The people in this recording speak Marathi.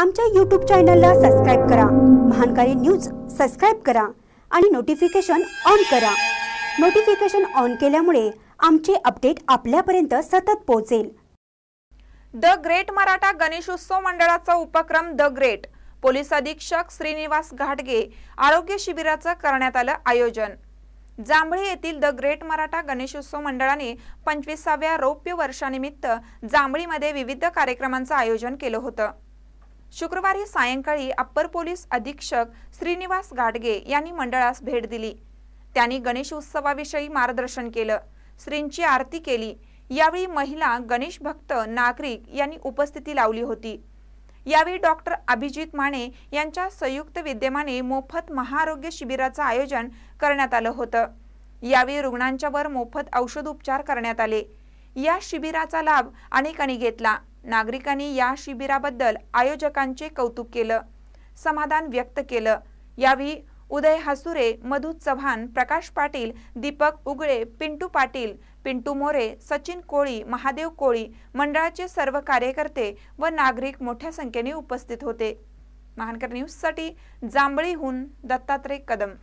आमच्या यूट्यूब चॅनलला सबस्क्राईब करा महानकारी न्यूज सबस्क्राईब करा आणि नोटिफिकेशन ऑन करा नोटिफिकेशन ऑन केल्यामुळे आमचे अपडेट आपल्यापर्यंत सतत पोहोचेल द ग्रेट मराठा गणेशोत्सव मंडळाचा उपक्रम द ग्रेट पोलीस अधीक्षक श्रीनिवास घाटगे आरोग्य शिबिराचं करण्यात आलं आयोजन जांभळी येथील द ग्रेट मराठा गणेशोत्सव मंडळाने पंचवीसाव्या रौप्य वर्षानिमित्त जांभळीमध्ये विविध कार्यक्रमांचं आयोजन केलं होतं शुक्रवारी सायंकाळी अप्पर पोलीस अधीक्षक श्रीनिवास गाडगे यांनी मंडळास भेट दिली त्यांनी गणेश उत्सवाविषयी मार्गदर्शन केलं श्रींची आरती केली यावेळी महिला गणेश भक्त नागरिक यांनी उपस्थिती लावली होती यावेळी डॉक्टर अभिजित माने यांच्या संयुक्त विद्यमाने मोफत महाआरोग्य शिबिराचं आयोजन करण्यात आलं होतं यावेळी रुग्णांच्यावर मोफत औषध उपचार करण्यात आले या शिबिराचा लाभ अनेकांनी घेतला नागरिकांनी या शिबिराबद्दल आयोजकांचे कौतुक केलं समाधान व्यक्त केलं यावेळी उदय हसुरे मधु चव्हाण प्रकाश पाटील दीपक उगळे पिंटू पाटील पिंटू मोरे सचिन कोळी महादेव कोळी मंडळाचे सर्व कार्यकर्ते व नागरिक मोठ्या संख्येने उपस्थित होते महानकर न्यूजसाठी जांभळीहून दत्तात्रय कदम